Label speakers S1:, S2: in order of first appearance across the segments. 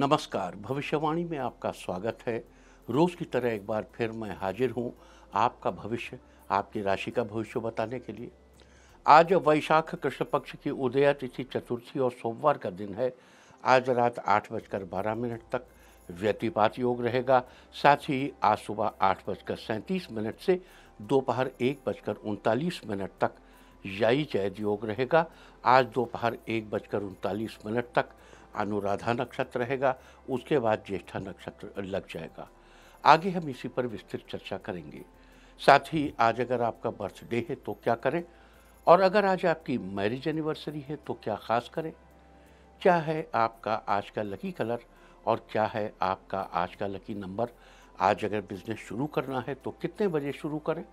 S1: नमस्कार भविष्यवाणी में आपका स्वागत है रोज़ की तरह एक बार फिर मैं हाजिर हूँ आपका भविष्य आपकी राशि का भविष्य बताने के लिए आज वैशाख कृष्ण पक्ष की उदया तिथि चतुर्थी और सोमवार का दिन है आज रात आठ बजकर बारह मिनट तक व्यतिपात योग रहेगा साथ ही आज सुबह आठ बजकर सैंतीस मिनट से दोपहर एक बजकर उनतालीस मिनट तक याई जैद योग रहेगा आज दोपहर एक बजकर उनतालीस मिनट तक अनुराधा नक्षत्र रहेगा उसके बाद ज्येष्ठा नक्षत्र लग जाएगा आगे हम इसी पर विस्तृत चर्चा करेंगे साथ ही आज अगर आपका बर्थडे है तो क्या करें और अगर आज आपकी मैरिज एनिवर्सरी है तो क्या ख़ास करें क्या है आपका आज का लकी कलर और क्या है आपका आज का लकी नंबर आज अगर बिज़नेस शुरू करना है तो कितने बजे शुरू करें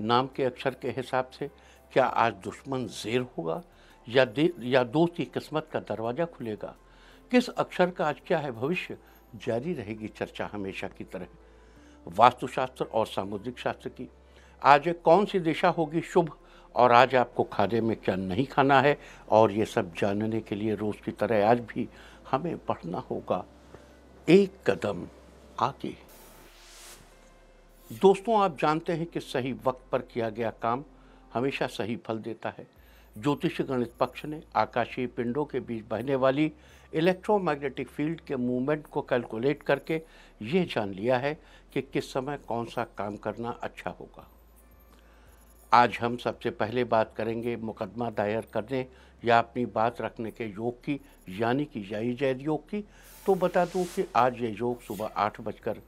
S1: नाम के अक्षर के हिसाब से क्या आज दुश्मन जेर होगा या दे या दोस्त की किस्मत का दरवाज़ा खुलेगा किस अक्षर का आज क्या है भविष्य जारी रहेगी चर्चा हमेशा की तरह वास्तुशास्त्र और सामुद्रिक शास्त्र की आज कौन सी दिशा होगी शुभ और आज आपको खाने में क्या नहीं खाना है और ये सब जानने के लिए रोज़ की तरह आज भी हमें पढ़ना होगा एक कदम आगे दोस्तों आप जानते हैं कि सही वक्त पर किया गया काम हमेशा सही फल देता है ज्योतिष गणित पक्ष ने आकाशीय पिंडों के बीच बहने वाली इलेक्ट्रोमैग्नेटिक फील्ड के मूवमेंट को कैलकुलेट करके ये जान लिया है कि किस समय कौन सा काम करना अच्छा होगा आज हम सबसे पहले बात करेंगे मुकदमा दायर करने या अपनी बात रखने के योग की यानी कि जाई जैद योग की तो बता दूं कि आज ये योग सुबह आठ बजकर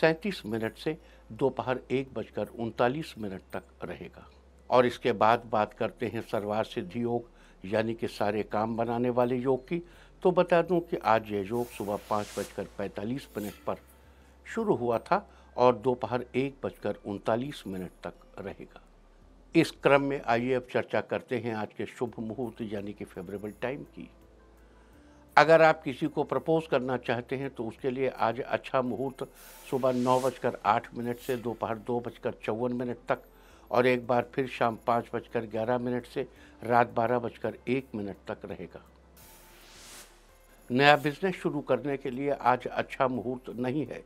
S1: सैंतीस मिनट से दोपहर एक बजकर उनतालीस मिनट तक रहेगा और इसके बाद बात करते हैं सर्वार सिद्धि योग यानी कि सारे काम बनाने वाले योग की तो बता दूं कि आज ये योग सुबह पाँच बजकर पैंतालीस मिनट पर शुरू हुआ था और दोपहर एक बजकर उनतालीस मिनट तक रहेगा इस क्रम में आइए अब चर्चा करते हैं आज के शुभ मुहूर्त यानी कि फेवरेबल टाइम की अगर आप किसी को प्रपोज करना चाहते हैं तो उसके लिए आज अच्छा मुहूर्त सुबह नौ बजकर आठ मिनट से दोपहर दो बजकर चौवन मिनट तक और एक बार फिर शाम पाँच बजकर ग्यारह मिनट से रात बारह बजकर एक मिनट तक रहेगा नया बिजनेस शुरू करने के लिए आज अच्छा मुहूर्त नहीं है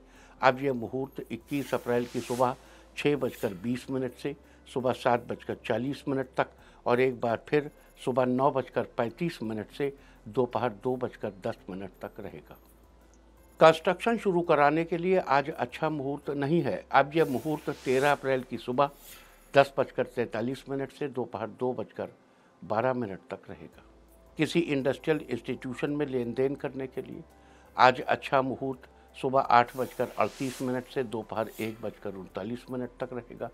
S1: अब यह मुहूर्त 21 अप्रैल की सुबह छः बजकर बीस मिनट से सुबह सात बजकर चालीस मिनट तक और एक बार फिर सुबह नौ बजकर पैंतीस मिनट से दोपहर दो, बजकर दस मिनट तक रहेगा कंस्ट्रक्शन शुरू कराने के लिए आज अच्छा मुहूर्त नहीं है अब यह मुहूर्त तेरह अप्रैल की सुबह दस बजकर तैंतालीस मिनट से दोपहर दो बजकर बारह मिनट तक रहेगा किसी इंडस्ट्रियल इंस्टीट्यूशन में लेन देन करने के लिए आज अच्छा मुहूर्त सुबह आठ बजकर अड़तीस मिनट से दोपहर एक बजकर उनतालीस मिनट तक रहेगा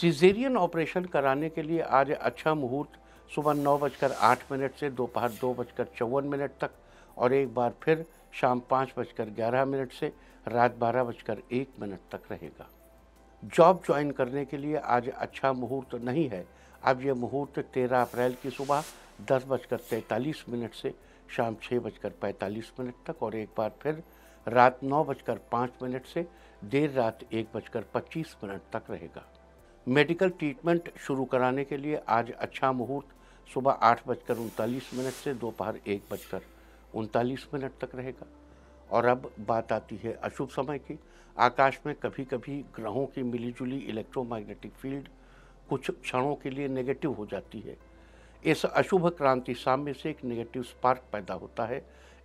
S1: सीजेरियन ऑपरेशन कराने के लिए आज अच्छा मुहूर्त सुबह नौ बजकर आठ मिनट से दोपहर दो बजकर चौवन मिनट तक और एक बार फिर शाम पाँच बजकर ग्यारह मिनट से रात बारह बजकर एक मिनट तक रहेगा जॉब ज्वाइन करने के लिए आज अच्छा मुहूर्त नहीं है अब यह मुहूर्त तेरह अप्रैल की सुबह दस बजकर तैंतालीस मिनट से शाम छः बजकर पैंतालीस मिनट तक और एक बार फिर रात नौ बजकर पाँच मिनट से देर रात एक बजकर पच्चीस मिनट तक रहेगा मेडिकल ट्रीटमेंट शुरू कराने के लिए आज अच्छा मुहूर्त सुबह आठ बजकर उनतालीस मिनट से दोपहर एक बजकर उनतालीस मिनट तक रहेगा और अब बात आती है अशुभ समय की आकाश में कभी कभी ग्रहों की मिलीजुली इलेक्ट्रोमैग्नेटिक फील्ड कुछ क्षणों के लिए नेगेटिव हो जाती है इस अशुभ क्रांति साम्य से एक नेगेटिव स्पार्क पैदा होता है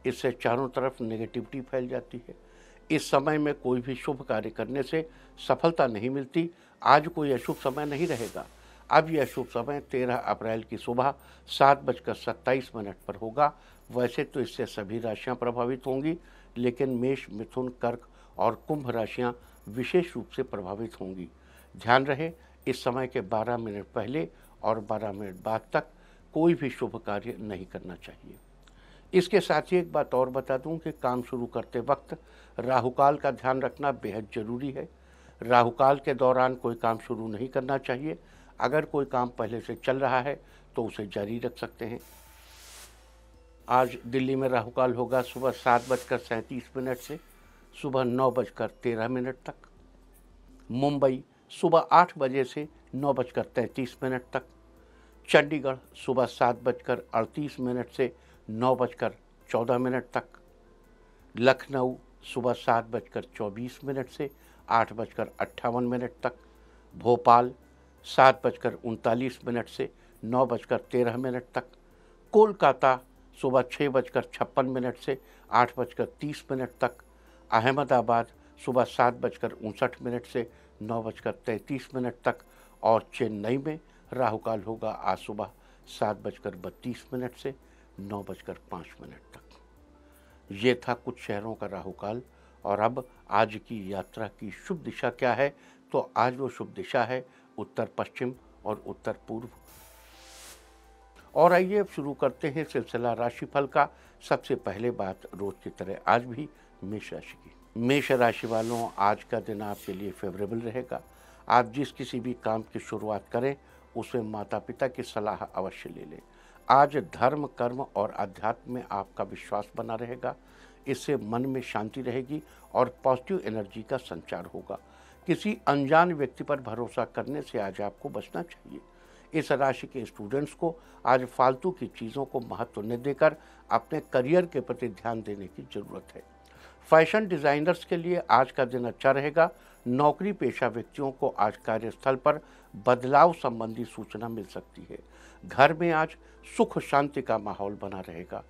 S1: इससे चारों तरफ नेगेटिविटी फैल जाती है इस समय में कोई भी शुभ कार्य करने से सफलता नहीं मिलती आज कोई अशुभ समय नहीं रहेगा अब यह शुभ समय तेरह अप्रैल की सुबह सात बजकर सत्ताईस मिनट पर होगा वैसे तो इससे सभी राशियां प्रभावित होंगी लेकिन मेष मिथुन कर्क और कुंभ राशियां विशेष रूप से प्रभावित होंगी ध्यान रहे इस समय के 12 मिनट पहले और 12 मिनट बाद तक कोई भी शुभ कार्य नहीं करना चाहिए इसके साथ ही एक बात और बता दूं कि काम शुरू करते वक्त राहुकाल का ध्यान रखना बेहद ज़रूरी है राहुकाल के दौरान कोई काम शुरू नहीं करना चाहिए अगर कोई काम पहले से चल रहा है तो उसे जारी रख सकते हैं आज दिल्ली में राहुकाल होगा सुबह सात बजकर सैंतीस मिनट से सुबह नौ बजकर तेरह मिनट तक मुंबई सुबह आठ बजे से नौ बजकर तैंतीस मिनट तक चंडीगढ़ सुबह सात बजकर अड़तीस मिनट से नौ बजकर चौदह मिनट तक लखनऊ सुबह सात बजकर चौबीस मिनट से आठ बजकर अट्ठावन मिनट तक भोपाल सात बजकर उनतालीस मिनट से नौ बजकर तेरह मिनट तक कोलकाता सुबह छः बजकर छप्पन मिनट से आठ बजकर तीस मिनट तक अहमदाबाद सुबह सात बजकर उनसठ मिनट से नौ बजकर तैंतीस मिनट तक और चेन्नई में राहु काल होगा आज सुबह सात बजकर बत्तीस मिनट से नौ बजकर पाँच मिनट तक ये था कुछ शहरों का राहु काल और अब आज की यात्रा की शुभ दिशा क्या है तो आज वो शुभ दिशा है उत्तर पश्चिम और उत्तर पूर्व और आइए अब शुरू करते हैं सिलसिला राशिफल का सबसे पहले बात रोज की तरह आज भी मेष राशि की मेष राशि वालों आज का दिन आपके लिए फेवरेबल रहेगा आप जिस किसी भी काम की शुरुआत करें उसमें माता पिता की सलाह अवश्य ले लें आज धर्म कर्म और अध्यात्म में आपका विश्वास बना रहेगा इससे मन में शांति रहेगी और पॉजिटिव एनर्जी का संचार होगा किसी अनजान व्यक्ति पर भरोसा करने से आज आपको बचना चाहिए इस राशि के स्टूडेंट्स को आज फालतू की चीज़ों को महत्व न देकर अपने करियर के प्रति ध्यान देने की ज़रूरत है फैशन डिज़ाइनर्स के लिए आज का दिन अच्छा रहेगा नौकरी पेशा व्यक्तियों को आज कार्यस्थल पर बदलाव संबंधी सूचना मिल सकती है घर में आज सुख शांति का माहौल बना रहेगा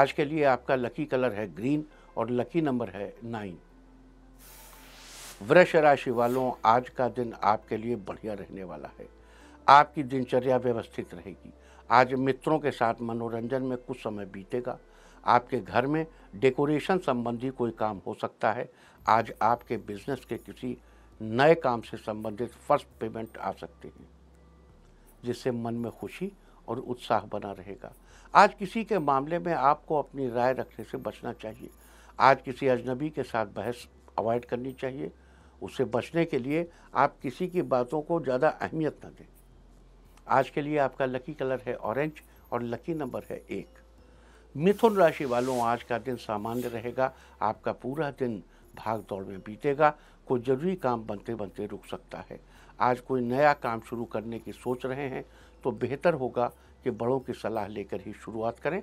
S1: आज के लिए आपका लकी कलर है ग्रीन और लकी नंबर है नाइन वृक्ष राशि वालों आज का दिन आपके लिए बढ़िया रहने वाला है आपकी दिनचर्या व्यवस्थित रहेगी आज मित्रों के साथ मनोरंजन में कुछ समय बीतेगा आपके घर में डेकोरेशन संबंधी कोई काम हो सकता है आज आपके बिजनेस के किसी नए काम से संबंधित फर्स्ट पेमेंट आ सकते हैं जिससे मन में खुशी और उत्साह बना रहेगा आज किसी के मामले में आपको अपनी राय रखने से बचना चाहिए आज किसी अजनबी के साथ बहस अवॉइड करनी चाहिए उससे बचने के लिए आप किसी की बातों को ज़्यादा अहमियत न दें आज के लिए आपका लकी कलर है ऑरेंज और लकी नंबर है एक मिथुन राशि वालों आज का दिन सामान्य रहेगा आपका पूरा दिन भाग दौड़ में बीतेगा कोई जरूरी काम बनते बनते रुक सकता है आज कोई नया काम शुरू करने की सोच रहे हैं तो बेहतर होगा कि बड़ों की सलाह लेकर ही शुरुआत करें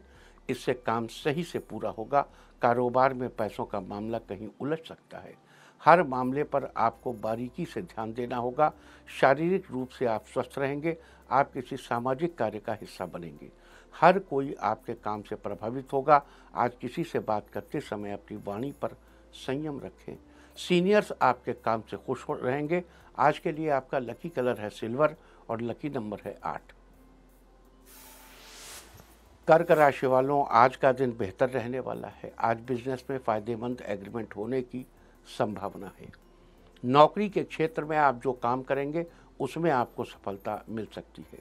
S1: इससे काम सही से पूरा होगा कारोबार में पैसों का मामला कहीं उलझ सकता है हर मामले पर आपको बारीकी से ध्यान देना होगा शारीरिक रूप से आप स्वस्थ रहेंगे आप किसी सामाजिक कार्य का हिस्सा बनेंगे हर कोई आपके काम से प्रभावित होगा आज किसी से बात करते समय अपनी वाणी पर संयम रखें सीनियर्स आपके काम से खुश हो रहेंगे आज के लिए आपका लकी कलर है सिल्वर और लकी नंबर है आठ कर्क राशि वालों आज का दिन बेहतर रहने वाला है आज बिजनेस में फायदेमंद एग्रीमेंट होने की संभावना है नौकरी के क्षेत्र में आप जो काम करेंगे उसमें आपको सफलता मिल सकती है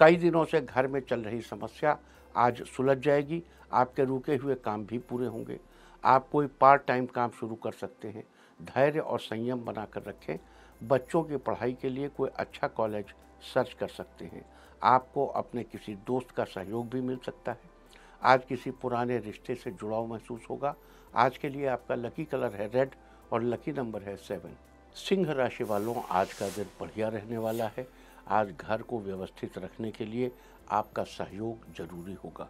S1: कई दिनों से घर में चल रही समस्या आज सुलझ जाएगी आपके रुके हुए काम भी पूरे होंगे आप कोई पार्ट टाइम काम शुरू कर सकते हैं धैर्य और संयम बना कर रखें बच्चों की पढ़ाई के लिए कोई अच्छा कॉलेज सर्च कर सकते हैं आपको अपने किसी दोस्त का सहयोग भी मिल सकता है आज किसी पुराने रिश्ते से जुड़ाव महसूस होगा आज के लिए आपका लकी कलर है रेड और लकी नंबर है सेवन सिंह राशि वालों आज का दिन बढ़िया रहने वाला है आज घर को व्यवस्थित रखने के लिए आपका सहयोग जरूरी होगा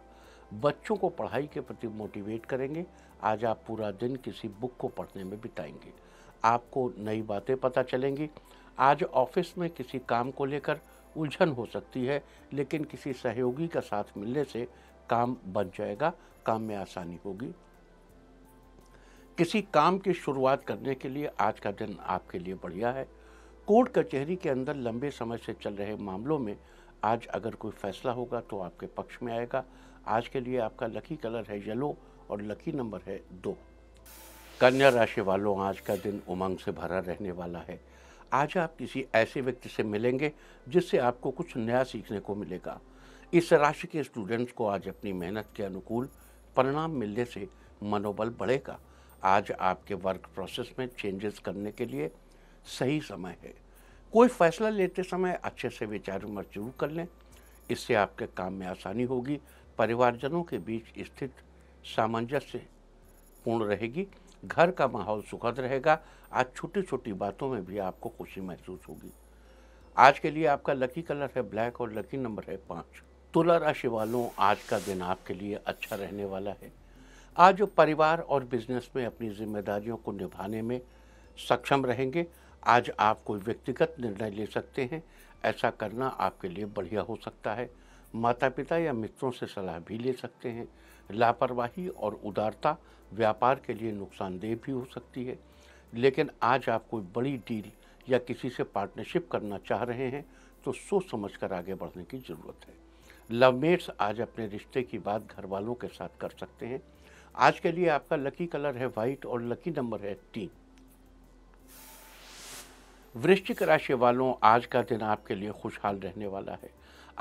S1: बच्चों को पढ़ाई के प्रति मोटिवेट करेंगे आज आप पूरा दिन किसी बुक को पढ़ने में बिताएंगे आपको नई बातें पता चलेंगी आज ऑफिस में किसी काम को लेकर उलझन हो सकती है लेकिन किसी सहयोगी का साथ मिलने से काम बन जाएगा काम में आसानी होगी किसी काम की शुरुआत करने के लिए आज का दिन आपके लिए बढ़िया है कोर्ट कचहरी के अंदर लंबे समय से चल रहे मामलों में आज अगर कोई फैसला होगा तो आपके पक्ष में आएगा आज के लिए आपका लकी कलर है येलो और लकी नंबर है दो कन्या राशि वालों आज का दिन उमंग से भरा रहने वाला है आज आप किसी ऐसे व्यक्ति से मिलेंगे जिससे आपको कुछ नया सीखने को मिलेगा इस राशि के स्टूडेंट्स को आज अपनी मेहनत के अनुकूल परिणाम मिलने से मनोबल बढ़ेगा आज आपके वर्क प्रोसेस में चेंजेस करने के लिए सही समय है कोई फैसला लेते समय अच्छे से विचार विमर्श जरूर कर लें इससे आपके काम में आसानी होगी परिवारजनों के बीच स्थित सामंजस्य पूर्ण रहेगी घर का माहौल सुखद रहेगा आज छोटी छोटी बातों में भी आपको खुशी महसूस होगी आज के लिए आपका लकी कलर है ब्लैक और लकी नंबर है पाँच तुला राशि वालों आज का दिन आपके लिए अच्छा रहने वाला है आज परिवार और बिजनेस में अपनी जिम्मेदारियों को निभाने में सक्षम रहेंगे आज आप कोई व्यक्तिगत निर्णय ले सकते हैं ऐसा करना आपके लिए बढ़िया हो सकता है माता पिता या मित्रों से सलाह भी ले सकते हैं लापरवाही और उदारता व्यापार के लिए नुकसानदेह भी हो सकती है लेकिन आज आप कोई बड़ी डील या किसी से पार्टनरशिप करना चाह रहे हैं तो सोच समझ कर आगे बढ़ने की ज़रूरत है लवमेट्स आज अपने रिश्ते की बात घर वालों के साथ कर सकते हैं आज के लिए आपका लकी कलर है वाइट और लकी नंबर है तीन वृश्चिक राशि वालों आज का दिन आपके लिए खुशहाल रहने वाला है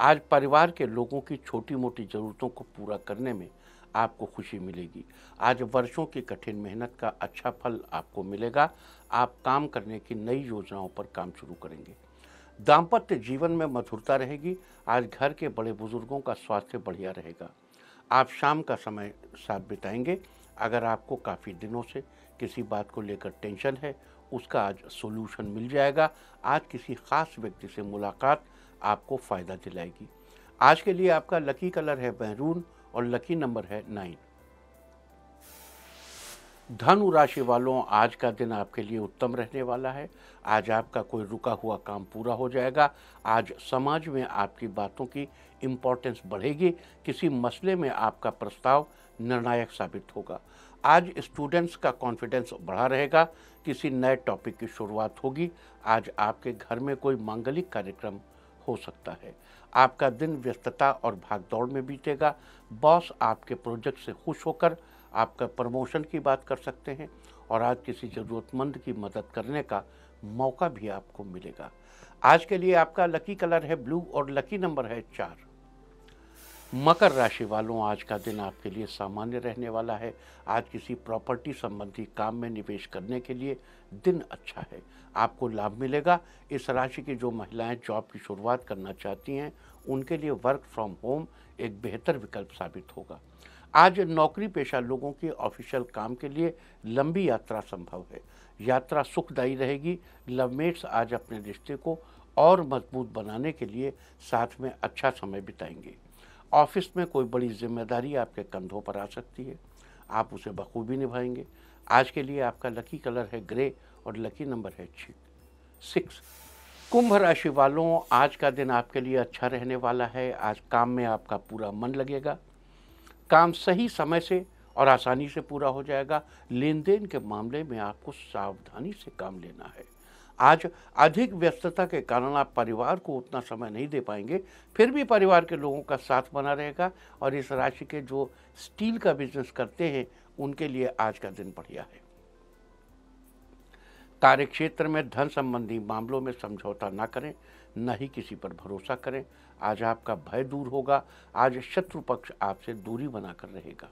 S1: आज परिवार के लोगों की छोटी मोटी ज़रूरतों को पूरा करने में आपको खुशी मिलेगी आज वर्षों की कठिन मेहनत का अच्छा फल आपको मिलेगा आप काम करने की नई योजनाओं पर काम शुरू करेंगे दाम्पत्य जीवन में मधुरता रहेगी आज घर के बड़े बुजुर्गों का स्वास्थ्य बढ़िया रहेगा आप शाम का समय साथ बिताएंगे अगर आपको काफ़ी दिनों से किसी बात को लेकर टेंशन है उसका आज सोल्यूशन मिल जाएगा आज किसी ख़ास व्यक्ति से मुलाकात आपको फ़ायदा दिलाएगी आज के लिए आपका लकी कलर है बहरून और लकी नंबर है नाइन धनु राशि वालों आज का दिन आपके लिए उत्तम रहने वाला है आज आपका कोई रुका हुआ काम पूरा हो जाएगा आज समाज में आपकी बातों की इम्पोर्टेंस बढ़ेगी किसी मसले में आपका प्रस्ताव निर्णायक साबित होगा आज स्टूडेंट्स का कॉन्फिडेंस बढ़ा रहेगा किसी नए टॉपिक की शुरुआत होगी आज आपके घर में कोई मांगलिक कार्यक्रम हो सकता है आपका दिन व्यस्तता और भागदौड़ में बीतेगा बॉस आपके प्रोजेक्ट से खुश होकर आपका प्रमोशन की बात कर सकते हैं और आज किसी ज़रूरतमंद की मदद करने का मौका भी आपको मिलेगा आज के लिए आपका लकी कलर है ब्लू और लकी नंबर है चार मकर राशि वालों आज का दिन आपके लिए सामान्य रहने वाला है आज किसी प्रॉपर्टी संबंधी काम में निवेश करने के लिए दिन अच्छा है आपको लाभ मिलेगा इस राशि की जो महिलाएं जॉब की शुरुआत करना चाहती हैं उनके लिए वर्क फ्रॉम होम एक बेहतर विकल्प साबित होगा आज नौकरी पेशा लोगों के ऑफिशियल काम के लिए लंबी यात्रा संभव है यात्रा सुखदायी रहेगी लवमेट्स आज अपने रिश्ते को और मजबूत बनाने के लिए साथ में अच्छा समय बिताएंगे ऑफिस में कोई बड़ी जिम्मेदारी आपके कंधों पर आ सकती है आप उसे बखूबी निभाएंगे आज के लिए आपका लकी कलर है ग्रे और लकी नंबर है छी सिक्स कुंभ राशि वालों आज का दिन आपके लिए अच्छा रहने वाला है आज काम में आपका पूरा मन लगेगा काम सही समय से और आसानी से पूरा हो जाएगा लेन देन के मामले में आपको सावधानी से काम लेना है आज अधिक व्यस्तता के कारण आप परिवार को उतना समय नहीं दे पाएंगे फिर भी परिवार के लोगों का साथ बना रहेगा और इस राशि के जो स्टील का बिजनेस करते हैं उनके लिए आज का दिन बढ़िया है कार्य क्षेत्र में धन संबंधी मामलों में समझौता ना करें न ही किसी पर भरोसा करें आज आपका भय दूर होगा आज शत्रु पक्ष आपसे दूरी बनाकर रहेगा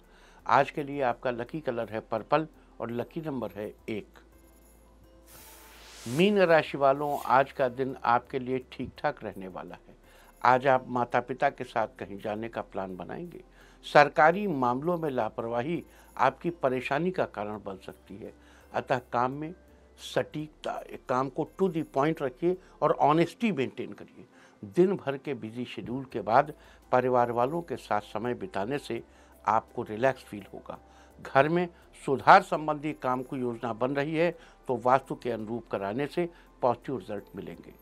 S1: आज के लिए आपका लकी कलर है पर्पल और लकी नंबर है एक मीन राशि वालों आज का दिन आपके लिए ठीक ठाक रहने वाला है आज आप माता पिता के साथ कहीं जाने का प्लान बनाएंगे सरकारी मामलों में लापरवाही आपकी परेशानी का कारण बन सकती है अतः काम में सटीकता काम को टू दी पॉइंट रखिए और ऑनेस्टी मेंटेन करिए दिन भर के बिजी शेड्यूल के बाद परिवार वालों के साथ समय बिताने से आपको रिलैक्स फील होगा घर में सुधार संबंधी काम की योजना बन रही है तो वास्तु के अनुरूप कराने से पॉजिटिव रिजल्ट मिलेंगे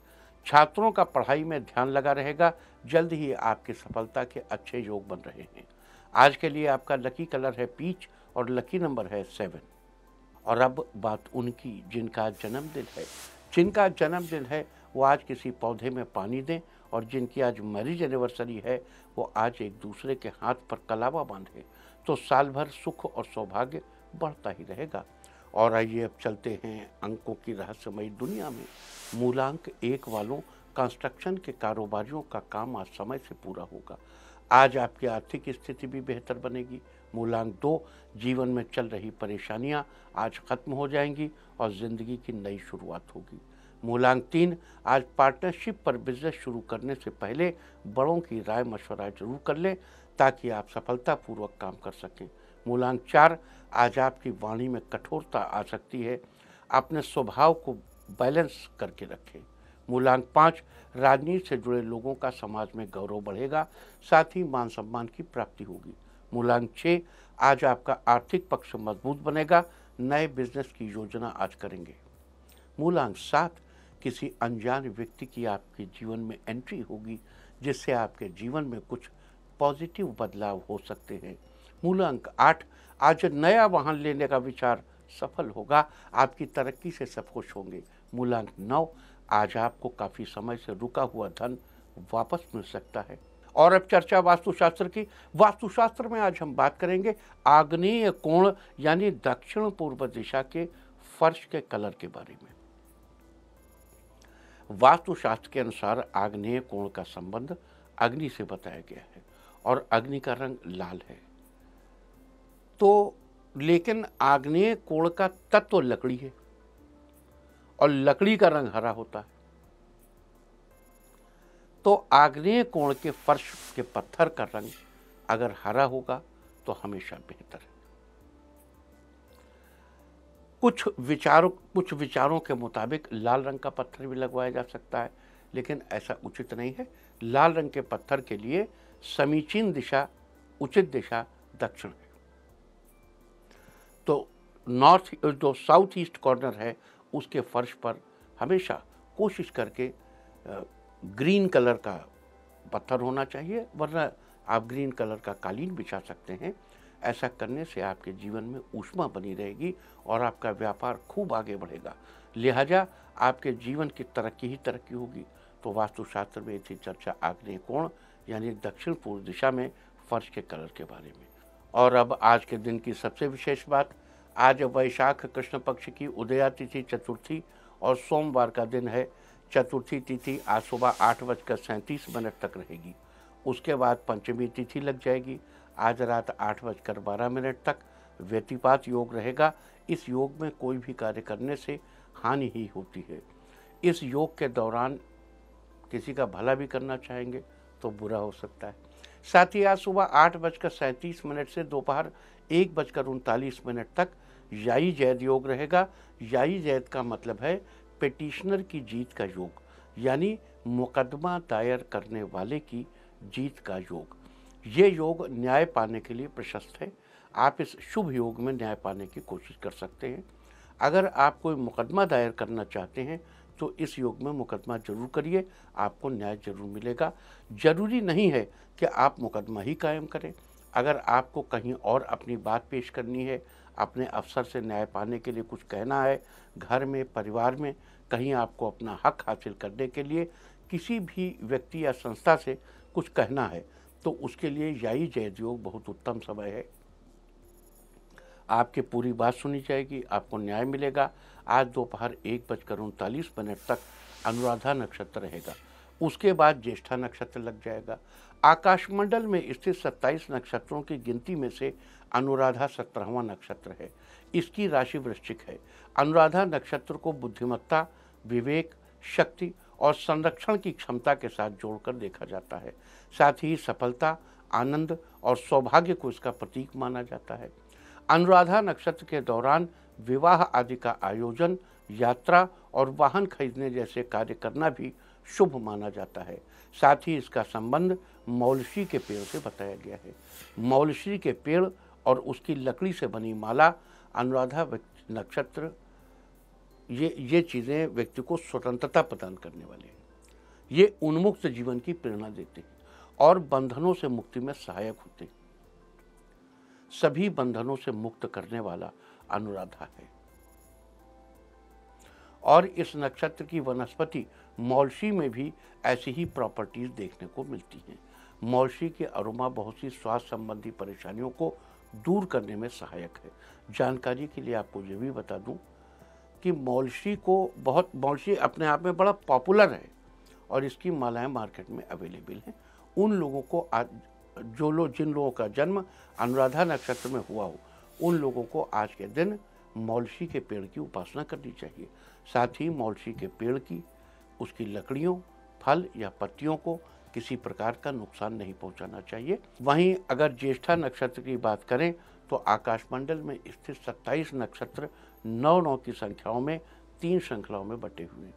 S1: छात्रों का पढ़ाई में ध्यान लगा रहेगा जल्द ही आपकी सफलता के अच्छे योग बन रहे हैं आज के लिए आपका लकी कलर है पीच और लकी नंबर है सेवन और अब बात उनकी जिनका जन्मदिन है जिनका जन्मदिन है वो आज किसी पौधे में पानी दें और जिनकी आज मैरिज एनिवर्सरी है वो आज एक दूसरे के हाथ पर कलावा बांधे तो साल भर सुख और सौभाग्य बढ़ता ही रहेगा और आइए अब चलते हैं अंकों की रहस्यमयी दुनिया में मूलांक एक वालों कंस्ट्रक्शन के कारोबारियों का काम आज समय से पूरा होगा आज आपकी आर्थिक स्थिति भी बेहतर बनेगी मूलांक दो जीवन में चल रही परेशानियां आज खत्म हो जाएंगी और ज़िंदगी की नई शुरुआत होगी मूलांक तीन आज पार्टनरशिप पर बिजनेस शुरू करने से पहले बड़ों की राय मशवरा जरूर कर लें ताकि आप सफलतापूर्वक काम कर सकें मूलांक चार आज आपकी वाणी में कठोरता आ सकती है अपने स्वभाव को बैलेंस करके रखें मूलांक पाँच राजनीति से जुड़े लोगों का समाज में गौरव बढ़ेगा साथ ही मान सम्मान की प्राप्ति होगी मूलांक छः आज आपका आर्थिक पक्ष मजबूत बनेगा नए बिजनेस की योजना आज करेंगे मूलांक सात किसी अनजान व्यक्ति की आपके जीवन में एंट्री होगी जिससे आपके जीवन में कुछ पॉजिटिव बदलाव हो सकते हैं मूलांक आठ आज नया वाहन लेने का विचार सफल होगा आपकी तरक्की से सब खुश होंगे मूलांक नौ आज आपको काफ़ी समय से रुका हुआ धन वापस मिल सकता है और अब चर्चा वास्तुशास्त्र की वास्तुशास्त्र में आज हम बात करेंगे आग्नेय कोण यानी दक्षिण पूर्व दिशा के फर्श के कलर के बारे में वास्तुशास्त्र के अनुसार आग्नेय कोण का संबंध अग्नि से बताया गया है और अग्नि का रंग लाल है तो लेकिन आग्नेय कोण का तत्व लकड़ी है और लकड़ी का रंग हरा होता है तो आग्नेय कोण के फर्श के पत्थर का रंग अगर हरा होगा तो हमेशा बेहतर है कुछ विचारों कुछ विचारों के मुताबिक लाल रंग का पत्थर भी लगवाया जा सकता है लेकिन ऐसा उचित नहीं है लाल रंग के पत्थर के लिए समीचीन दिशा उचित दिशा दक्षिण तो नॉर्थ जो साउथ ईस्ट कॉर्नर है उसके फर्श पर हमेशा कोशिश करके ग्रीन कलर का पत्थर होना चाहिए वरना आप ग्रीन कलर का कालीन बिछा सकते हैं ऐसा करने से आपके जीवन में ऊष्मा बनी रहेगी और आपका व्यापार खूब आगे बढ़ेगा लिहाजा आपके जीवन की तरक्की ही तरक्की होगी तो वास्तुशास्त्र में थी चर्चा आग्नेय कोण यानी दक्षिण पूर्व दिशा में फर्श के कलर के बारे में और अब आज के दिन की सबसे विशेष बात आज वैशाख कृष्ण पक्ष की उदया तिथि चतुर्थी और सोमवार का दिन है चतुर्थी तिथि आज सुबह आठ बजकर सैंतीस मिनट तक रहेगी उसके बाद पंचमी तिथि लग जाएगी आज रात आठ बजकर बारह मिनट तक व्यतिपात योग रहेगा इस योग में कोई भी कार्य करने से हानि ही होती है इस योग के दौरान किसी का भला भी करना चाहेंगे तो बुरा हो सकता है साथ ही आज सुबह आठ बजकर सैंतीस मिनट से दोपहर एक बजकर उनतालीस मिनट तक याई जैद योग रहेगा याई जैद का मतलब है पिटिशनर की जीत का योग यानी मुकदमा दायर करने वाले की जीत का योग ये योग न्याय पाने के लिए प्रशस्त है आप इस शुभ योग में न्याय पाने की कोशिश कर सकते हैं अगर आप कोई मुकदमा दायर करना चाहते हैं तो इस योग में मुकदमा जरूर करिए आपको न्याय जरूर मिलेगा ज़रूरी नहीं है कि आप मुकदमा ही कायम करें अगर आपको कहीं और अपनी बात पेश करनी है अपने अफसर से न्याय पाने के लिए कुछ कहना है घर में परिवार में कहीं आपको अपना हक हासिल करने के लिए किसी भी व्यक्ति या संस्था से कुछ कहना है तो उसके लिए यही योग बहुत उत्तम समय है आपकी पूरी बात सुनी जाएगी आपको न्याय मिलेगा आज दोपहर एक बजकर उनतालीस मिनट तक अनुराधा नक्षत्र रहेगा उसके बाद ज्येष्ठा नक्षत्र लग जाएगा आकाशमंडल में स्थित सत्ताईस नक्षत्रों की गिनती में से अनुराधा सत्रहवा नक्षत्र है इसकी राशि वृश्चिक है अनुराधा नक्षत्र को बुद्धिमत्ता विवेक शक्ति और संरक्षण की क्षमता के साथ जोड़कर देखा जाता है साथ ही सफलता आनंद और सौभाग्य को इसका प्रतीक माना जाता है अनुराधा नक्षत्र के दौरान विवाह आदि का आयोजन यात्रा और वाहन खरीदने जैसे कार्य करना भी शुभ माना जाता है साथ ही इसका संबंध मौलशी के पेड़ से बताया गया है मौलशी के पेड़ और उसकी लकड़ी से बनी माला अनुराधा नक्षत्र ये ये चीज़ें व्यक्ति को स्वतंत्रता प्रदान करने वाले हैं ये उन्मुक्त जीवन की प्रेरणा देते हैं और बंधनों से मुक्ति में सहायक होते हैं सभी बंधनों से मुक्त करने वाला अनुराधा है और इस नक्षत्र की वनस्पति मौलशी में भी ऐसी ही प्रॉपर्टीज देखने को मिलती हैं मौलशी के अरोमा बहुत सी स्वास्थ्य संबंधी परेशानियों को दूर करने में सहायक है जानकारी के लिए आपको ये भी बता दूं कि मौलशी को बहुत मौलशी अपने आप में बड़ा पॉपुलर है और इसकी मालाएं मार्केट में अवेलेबल हैं उन लोगों को आज जो लोग जिन लोगों का जन्म अनुराधा नक्षत्र में हुआ हो उन लोगों को आज के दिन मौलसी के पेड़ की उपासना करनी चाहिए साथ ही मौलसी के पेड़ की उसकी लकड़ियों फल या पत्तियों को किसी प्रकार का नुकसान नहीं पहुंचाना चाहिए वहीं अगर ज्येष्ठा नक्षत्र की बात करें तो आकाशमंडल में स्थित 27 नक्षत्र नौ नौ की संख्याओं में तीन श्रृंखलाओं में बटे हुए हैं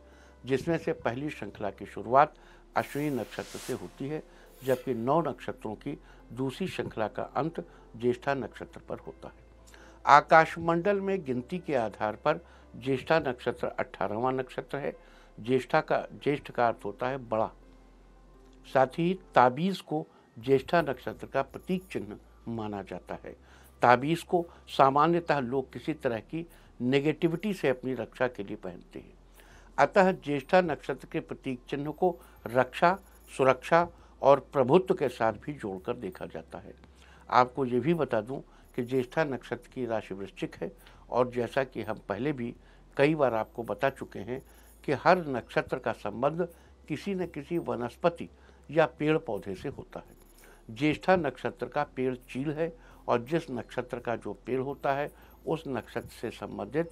S1: जिसमें से पहली श्रृंखला की शुरुआत अश्विनी नक्षत्र से होती है जबकि नौ नक्षत्रों की दूसरी श्रृंखला का अंत ज्येष्ठा नक्षत्र पर होता है आकाशमंडल में गिनती के आधार पर ज्येष्ठा नक्षत्र अठारहवा नक्षत्र है ज्येष्ठा का ज्येष्ठ का अर्थ होता है बड़ा साथ ही ताबीज़ को ज्येष्ठा नक्षत्र का प्रतीक चिन्ह माना जाता है ताबीज़ को सामान्यतः लोग किसी तरह की नेगेटिविटी से अपनी रक्षा के लिए पहनते हैं अतः ज्येष्ठा नक्षत्र के प्रतीक चिन्ह को रक्षा सुरक्षा और प्रभुत्व के साथ भी जोड़कर देखा जाता है आपको ये भी बता दूं कि ज्येष्ठा नक्षत्र की राशि वृश्चिक है और जैसा कि हम पहले भी कई बार आपको बता चुके हैं कि हर नक्षत्र का संबंध किसी न किसी वनस्पति या पेड़ पौधे से होता है ज्येष्ठा नक्षत्र का पेड़ चील है और जिस नक्षत्र का जो पेड़ होता है उस नक्षत्र से संबंधित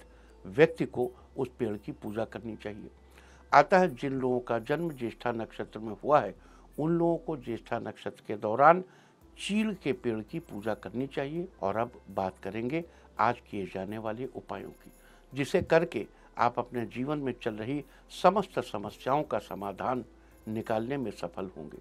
S1: व्यक्ति को उस पेड़ की पूजा करनी चाहिए आता है जिन लोगों का जन्म ज्येष्ठा नक्षत्र में हुआ है उन लोगों को ज्येष्ठा नक्षत्र के दौरान चील के पेड़ की पूजा करनी चाहिए और अब बात करेंगे आज किए जाने वाले उपायों की जिसे करके आप अपने जीवन में चल रही समस्त समस्याओं का समाधान निकालने में सफल होंगे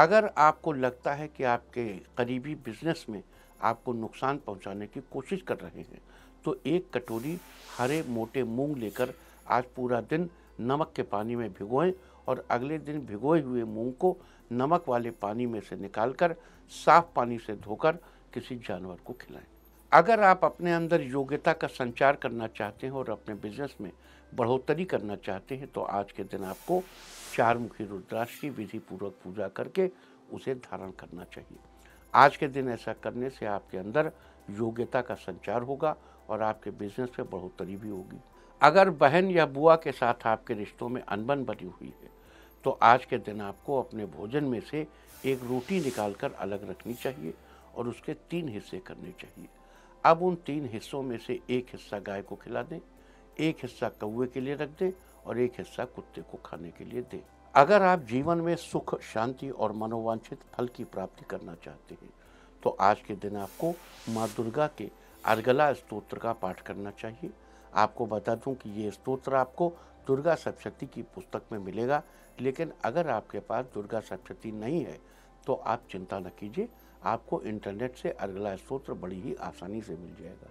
S1: अगर आपको लगता है कि आपके करीबी बिजनेस में आपको नुकसान पहुंचाने की कोशिश कर रहे हैं तो एक कटोरी हरे मोटे मूंग लेकर आज पूरा दिन नमक के पानी में भिगोएं और अगले दिन भिगोए हुए मूंग को नमक वाले पानी में से निकालकर साफ पानी से धोकर किसी जानवर को खिलाएं अगर आप अपने अंदर योग्यता का संचार करना चाहते हैं और अपने बिजनेस में बढ़ोतरी करना चाहते हैं तो आज के दिन आपको चार मुखी रुद्राक्ष की विधि पूर्वक पूजा करके उसे धारण करना चाहिए आज के दिन ऐसा करने से आपके अंदर योग्यता का संचार होगा और आपके बिजनेस में बढ़ोतरी भी होगी अगर बहन या बुआ के साथ आपके रिश्तों में अनबन बनी हुई है तो आज के दिन आपको अपने भोजन में से एक रोटी निकालकर अलग रखनी चाहिए और उसके तीन हिस्से करने चाहिए अब उन तीन हिस्सों में से एक हिस्सा गाय को खिला दें एक हिस्सा कौए के लिए रख दें और एक हिस्सा कुत्ते को खाने के लिए दें अगर आप जीवन में सुख शांति और मनोवांछित फल की प्राप्ति करना चाहते हैं तो आज के दिन आपको माँ दुर्गा के अर्गला स्तोत्र का पाठ करना चाहिए आपको बता दूं कि ये स्तोत्र आपको दुर्गा सप्तशती की पुस्तक में मिलेगा लेकिन अगर आपके पास दुर्गा सप्तशती नहीं है तो आप चिंता न कीजिए आपको इंटरनेट से अर्गला स्तोत्र बड़ी ही आसानी से मिल जाएगा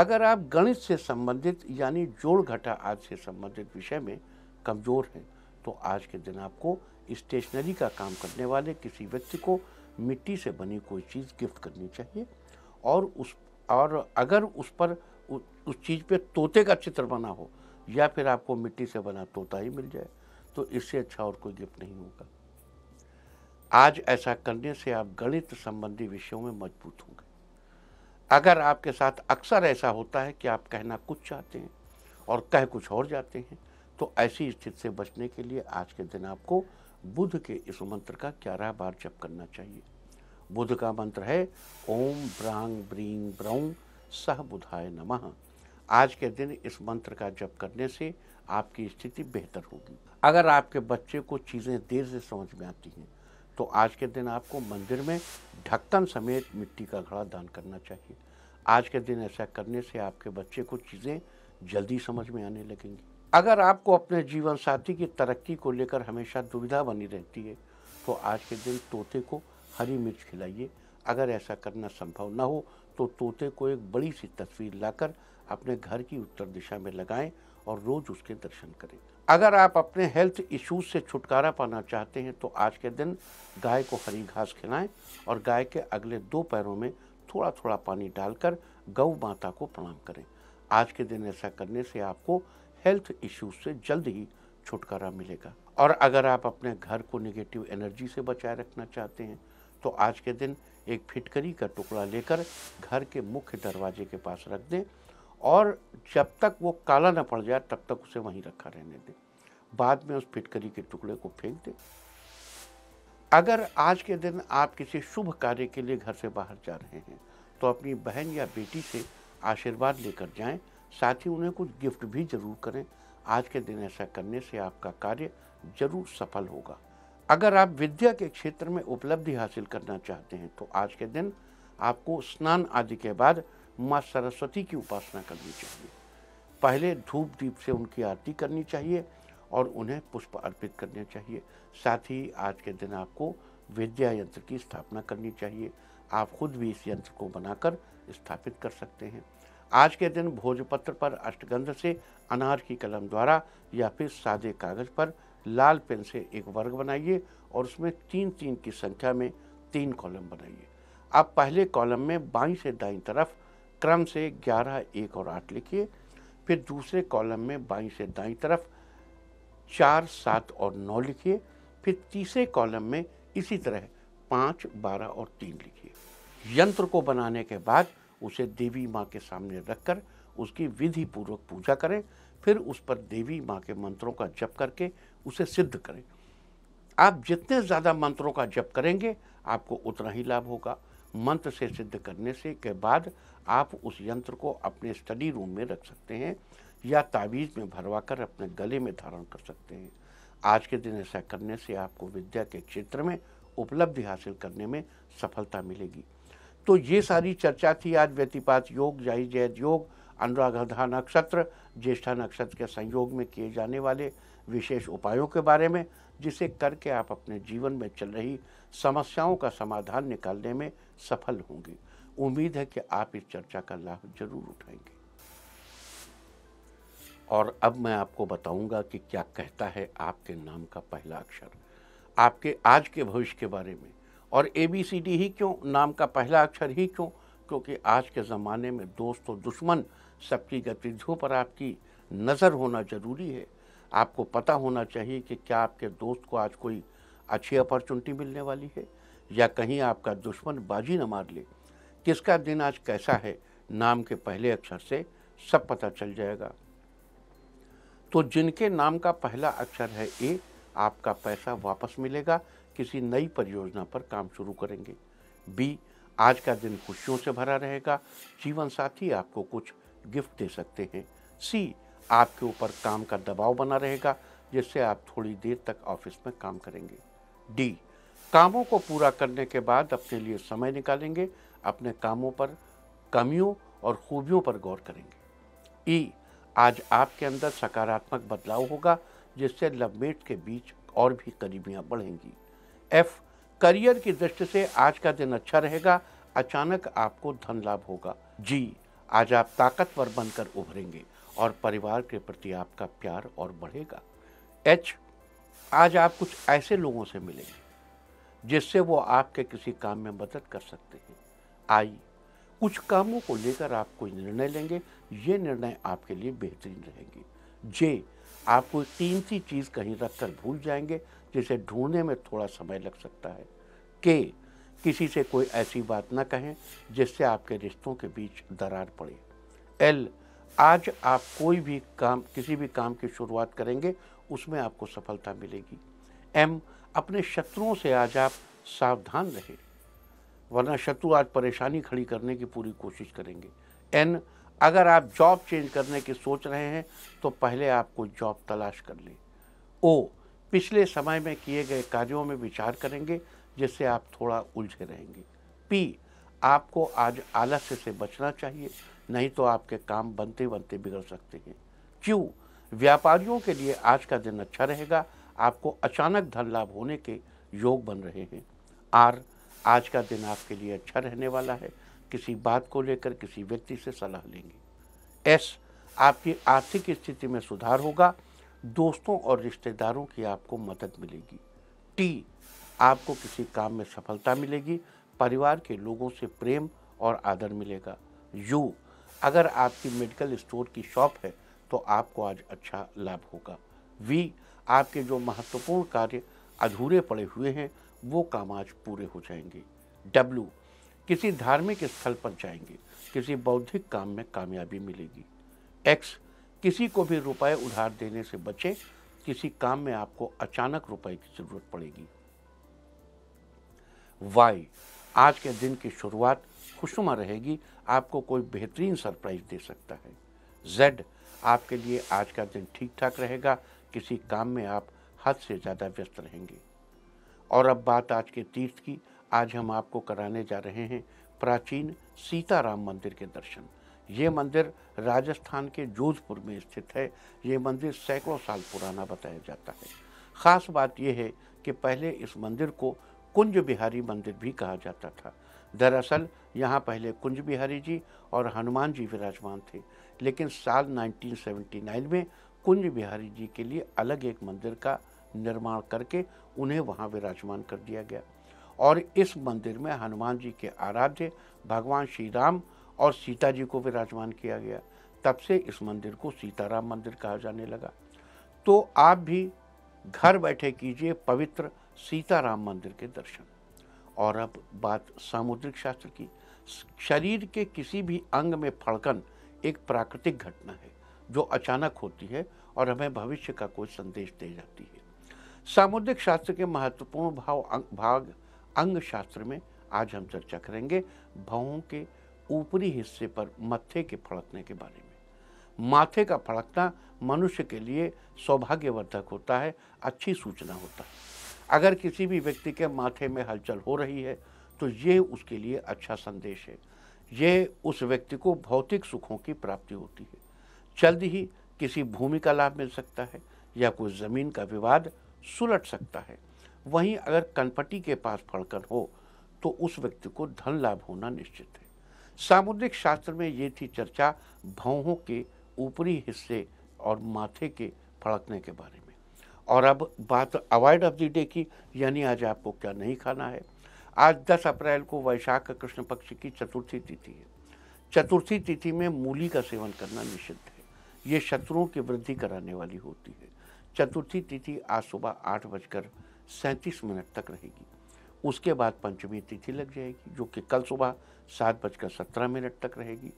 S1: अगर आप गणित से संबंधित यानी जोड़ घटा आज से संबंधित विषय में कमज़ोर हैं तो आज के दिन आपको स्टेशनरी का काम करने वाले किसी व्यक्ति को मिट्टी से बनी कोई चीज़ गिफ्ट करनी चाहिए और उस और अगर उस पर उस चीज़ पे तोते का चित्र बना हो या फिर आपको मिट्टी से बना तोता ही मिल जाए तो इससे अच्छा और कोई गिफ्ट नहीं होगा आज ऐसा करने से आप गणित संबंधी विषयों में मजबूत होंगे अगर आपके साथ अक्सर ऐसा होता है कि आप कहना कुछ चाहते हैं और कह कुछ और जाते हैं तो ऐसी स्थिति से बचने के लिए आज के दिन आपको बुद्ध के इस मंत्र का ग्यारह बार जप करना चाहिए बुद्ध का मंत्र है ओम ब्रांग ब्रींग ब्राउंग सह बुधाए नमः आज के दिन इस मंत्र का जप करने से आपकी स्थिति बेहतर होगी अगर आपके बच्चे को चीज़ें देर से समझ में आती हैं तो आज के दिन आपको मंदिर में ढक्कन समेत मिट्टी का घड़ा दान करना चाहिए आज के दिन ऐसा करने से आपके बच्चे को चीज़ें जल्दी समझ में आने लगेंगी अगर आपको अपने जीवन साथी की तरक्की को लेकर हमेशा दुविधा बनी रहती है तो आज के दिन तोते को हरी मिर्च खिलाइए अगर ऐसा करना संभव न हो तो तोते को एक बड़ी सी तस्वीर लाकर अपने घर की उत्तर दिशा में लगाएं और रोज़ उसके दर्शन करें अगर आप अपने हेल्थ इश्यूज से छुटकारा पाना चाहते हैं तो आज के दिन गाय को हरी घास खिलाएं और गाय के अगले दो पैरों में थोड़ा थोड़ा पानी डालकर गौ माता को प्रणाम करें आज के दिन ऐसा करने से आपको हेल्थ इश्यूज से जल्द ही छुटकारा मिलेगा और अगर आप अपने घर को निगेटिव एनर्जी से बचाए रखना चाहते हैं तो आज के दिन एक फिटकरी का टुकड़ा लेकर घर के मुख्य दरवाजे के पास रख दें और जब तक वो काला ना पड़ जाए तब तक उसे वहीं रखा रहने दें बाद में उस फिटकरी के टुकड़े को फेंक दें अगर आज के दिन आप किसी शुभ कार्य के लिए घर से बाहर जा रहे हैं तो अपनी बहन या बेटी से आशीर्वाद लेकर जाएं साथ ही उन्हें कुछ गिफ्ट भी जरूर करें आज के दिन ऐसा करने से आपका कार्य जरूर सफल होगा अगर आप विद्या के क्षेत्र में उपलब्धि हासिल करना चाहते हैं तो आज के दिन आपको स्नान आदि के बाद माँ सरस्वती की उपासना करनी चाहिए पहले धूप दीप से उनकी आरती करनी चाहिए और उन्हें पुष्प अर्पित करने चाहिए साथ ही आज के दिन आपको विद्या यंत्र की स्थापना करनी चाहिए आप खुद भी इस यंत्र को बनाकर स्थापित कर सकते हैं आज के दिन भोजपत्र पर अष्टगंध से अनार की कलम द्वारा या फिर सादे कागज़ पर लाल पेन से एक वर्ग बनाइए और उसमें तीन तीन की संख्या में तीन कॉलम बनाइए आप पहले कॉलम में बाई से दाई तरफ क्रम से ग्यारह एक और आठ लिखिए फिर दूसरे कॉलम में बाई से दाई तरफ चार सात और नौ लिखिए फिर तीसरे कॉलम में इसी तरह पाँच बारह और तीन लिखिए यंत्र को बनाने के बाद उसे देवी माँ के सामने रखकर उसकी विधि पूर्वक पूजा करें फिर उस पर देवी माँ के मंत्रों का जप करके उसे सिद्ध करें आप जितने ज़्यादा मंत्रों का जप करेंगे आपको उतना ही लाभ होगा मंत्र से सिद्ध करने से के बाद आप उस यंत्र को अपने स्टडी रूम में रख सकते हैं या तावीज़ में भरवा कर अपने गले में धारण कर सकते हैं आज के दिन ऐसा करने से आपको विद्या के क्षेत्र में उपलब्धि हासिल करने में सफलता मिलेगी तो ये सारी चर्चा थी आज व्यतिपात योग जाई जैद योग अनुरागधा नक्षत्र ज्येष्ठा नक्षत्र के संयोग में किए जाने वाले विशेष उपायों के बारे में जिसे करके आप अपने जीवन में चल रही समस्याओं का समाधान निकालने में सफल होंगे उम्मीद है कि आप इस चर्चा का लाभ जरूर उठाएंगे और अब मैं आपको बताऊंगा कि क्या कहता है आपके नाम का पहला अक्षर आपके आज के भविष्य के बारे में और ए बी सी डी ही क्यों नाम का पहला अक्षर ही क्यों क्योंकि आज के ज़माने में दोस्त और दुश्मन सबकी गतिविधियों पर आपकी नज़र होना ज़रूरी है आपको पता होना चाहिए कि क्या आपके दोस्त को आज कोई अच्छी अपॉर्चुनिटी मिलने वाली है या कहीं आपका दुश्मन बाजी न मार ले किसका दिन आज कैसा है नाम के पहले अक्षर से सब पता चल जाएगा तो जिनके नाम का पहला अक्षर है ए आपका पैसा वापस मिलेगा किसी नई परियोजना पर काम शुरू करेंगे बी आज का दिन खुशियों से भरा रहेगा जीवन साथी आपको कुछ गिफ्ट दे सकते हैं सी आपके ऊपर काम का दबाव बना रहेगा जिससे आप थोड़ी देर तक ऑफिस में काम करेंगे डी कामों को पूरा करने के बाद अपने लिए समय निकालेंगे अपने कामों पर कमियों और खूबियों पर गौर करेंगे ई आज आपके अंदर सकारात्मक बदलाव होगा जिससे लवमेट के बीच और भी करीबियाँ बढ़ेंगी एफ करियर की दृष्टि से आज का दिन अच्छा रहेगा अचानक आपको धन लाभ होगा जी आज आप ताकतवर बनकर उभरेंगे और परिवार के प्रति आपका प्यार और बढ़ेगा एच आज आप कुछ ऐसे लोगों से मिलेंगे जिससे वो आपके किसी काम में मदद कर सकते हैं आई कुछ कामों को लेकर आप कोई निर्णय लेंगे ये निर्णय आपके लिए बेहतरीन रहेंगे जे आप कोई कीमती चीज़ कहीं रख कर भूल जाएंगे जिसे ढूंढने में थोड़ा समय लग सकता है के किसी से कोई ऐसी बात ना कहें जिससे आपके रिश्तों के बीच दरार पड़े एल आज आप कोई भी काम किसी भी काम की शुरुआत करेंगे उसमें आपको सफलता मिलेगी एम अपने शत्रुओं से आज आप सावधान रहे वरना शत्रु आज परेशानी खड़ी करने की पूरी कोशिश करेंगे एन अगर आप जॉब चेंज करने की सोच रहे हैं तो पहले आपको जॉब तलाश कर लें ओ पिछले समय में किए गए कार्यों में विचार करेंगे जिससे आप थोड़ा उलझे रहेंगे पी आपको आज आलस्य से बचना चाहिए नहीं तो आपके काम बनते बनते बिगड़ सकते हैं क्यों व्यापारियों के लिए आज का दिन अच्छा रहेगा आपको अचानक धन लाभ होने के योग बन रहे हैं आर आज का दिन आपके लिए अच्छा रहने वाला है किसी बात को लेकर किसी व्यक्ति से सलाह लेंगे एस आपकी आर्थिक स्थिति में सुधार होगा दोस्तों और रिश्तेदारों की आपको मदद मिलेगी टी आपको किसी काम में सफलता मिलेगी परिवार के लोगों से प्रेम और आदर मिलेगा यू अगर आपकी मेडिकल स्टोर की शॉप है तो आपको आज अच्छा लाभ होगा वी आपके जो महत्वपूर्ण कार्य अधूरे पड़े हुए हैं वो काम आज पूरे हो जाएंगे डब्ल्यू किसी धार्मिक स्थल पर जाएंगे किसी बौद्धिक काम में कामयाबी मिलेगी एक्स किसी को भी रुपए उधार देने से बचें किसी काम में आपको अचानक रुपए की जरूरत पड़ेगी वाई आज के दिन की शुरुआत खुशुमा रहेगी आपको कोई बेहतरीन सरप्राइज दे सकता है जेड आपके लिए आज का दिन ठीक ठाक रहेगा किसी काम में आप हद से ज़्यादा व्यस्त रहेंगे और अब बात आज के तीर्थ की आज हम आपको कराने जा रहे हैं प्राचीन सीताराम मंदिर के दर्शन ये मंदिर राजस्थान के जोधपुर में स्थित है ये मंदिर सैकड़ों साल पुराना बताया जाता है ख़ास बात यह है कि पहले इस मंदिर को कुंज बिहारी मंदिर भी कहा जाता था दरअसल यहाँ पहले कुंज बिहारी जी और हनुमान जी विराजमान थे लेकिन साल 1979 में कुंज बिहारी जी के लिए अलग एक मंदिर का निर्माण करके उन्हें वहाँ विराजमान कर दिया गया और इस मंदिर में हनुमान जी के आराध्य भगवान श्री राम और सीता जी को विराजमान किया गया तब से इस मंदिर को सीताराम मंदिर कहा जाने लगा तो आप भी घर बैठे कीजिए पवित्र सीताराम मंदिर के दर्शन और अब बात सामुद्रिक शास्त्र की शरीर के किसी भी अंग में फड़कन एक प्राकृतिक घटना है जो अचानक होती है और हमें भविष्य का कोई संदेश दे जाती है सामुद्रिक शास्त्र के महत्वपूर्ण भाव अंग भाग अंग शास्त्र में आज हम चर्चा करेंगे भावों के ऊपरी हिस्से पर मथे के फड़कने के बारे में माथे का फड़कना मनुष्य के लिए सौभाग्यवर्धक होता है अच्छी सूचना होता है अगर किसी भी व्यक्ति के माथे में हलचल हो रही है तो ये उसके लिए अच्छा संदेश है ये उस व्यक्ति को भौतिक सुखों की प्राप्ति होती है जल्द ही किसी भूमि का लाभ मिल सकता है या कोई ज़मीन का विवाद सुलट सकता है वहीं अगर कनपटी के पास फड़कन हो तो उस व्यक्ति को धन लाभ होना निश्चित है सामुद्रिक शास्त्र में ये थी चर्चा भावों के ऊपरी हिस्से और माथे के फड़कने के बारे में और अब बात अवॉइड ऑफ द डे की यानी आज आपको क्या नहीं खाना है आज 10 अप्रैल को वैशाख कृष्ण पक्ष की चतुर्थी तिथि है चतुर्थी तिथि में मूली का सेवन करना निषिद्ध है ये शत्रुओं की वृद्धि कराने वाली होती है चतुर्थी तिथि आज सुबह आठ बजकर सैंतीस मिनट तक रहेगी उसके बाद पंचमी तिथि लग जाएगी जो कि कल सुबह सात बजकर सत्रह मिनट तक रहेगी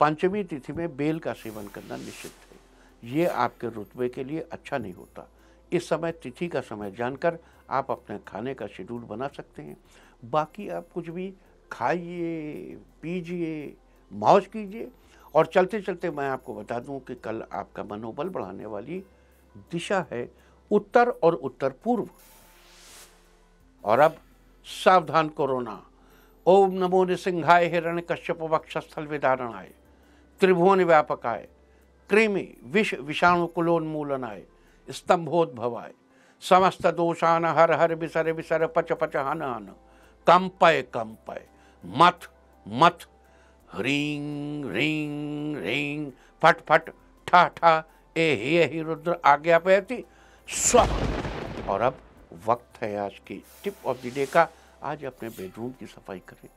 S1: पंचमी तिथि में बेल का सेवन करना निषिद्ध है ये आपके रुतबे के लिए अच्छा नहीं होता इस समय तिथि का समय जानकर आप अपने खाने का शेड्यूल बना सकते हैं बाकी आप कुछ भी खाइए पीजिए मौज कीजिए और चलते चलते मैं आपको बता दूं कि कल आपका मनोबल बढ़ाने वाली दिशा है उत्तर और उत्तर पूर्व और अब सावधान कोरोना ओम नमो सिंघाय हिरण कश्यप वक्ष स्थल विदारण आय त्रिभुवन व्यापक आय कृमि विष विषाणु कुलोन्मूलनाय स्तंभोद्भवाय समस्त दोषान हर हर विसर विसर पच पच हन हन कंपय कंपय मत मत ह्रीं ह्रीं ह्रीं फट फट ठा ठा ए ही ए ही रुद्र आज्ञा पे स्व और अब वक्त है आज की टिप ऑफ द डे का आज अपने बेडरूम की सफाई करें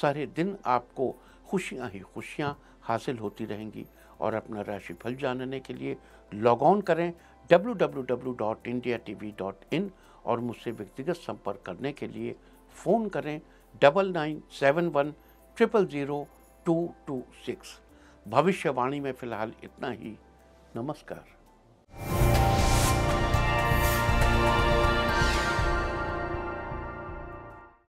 S1: सारे दिन आपको खुशियां ही खुशियां हासिल होती रहेंगी और अपना राशिफल जानने के लिए लॉग ऑन करें www.indiatv.in और मुझसे व्यक्तिगत संपर्क करने के लिए फ़ोन करें double nine seven one triple zero two two six भविष्यवाणी में फ़िलहाल इतना ही नमस्कार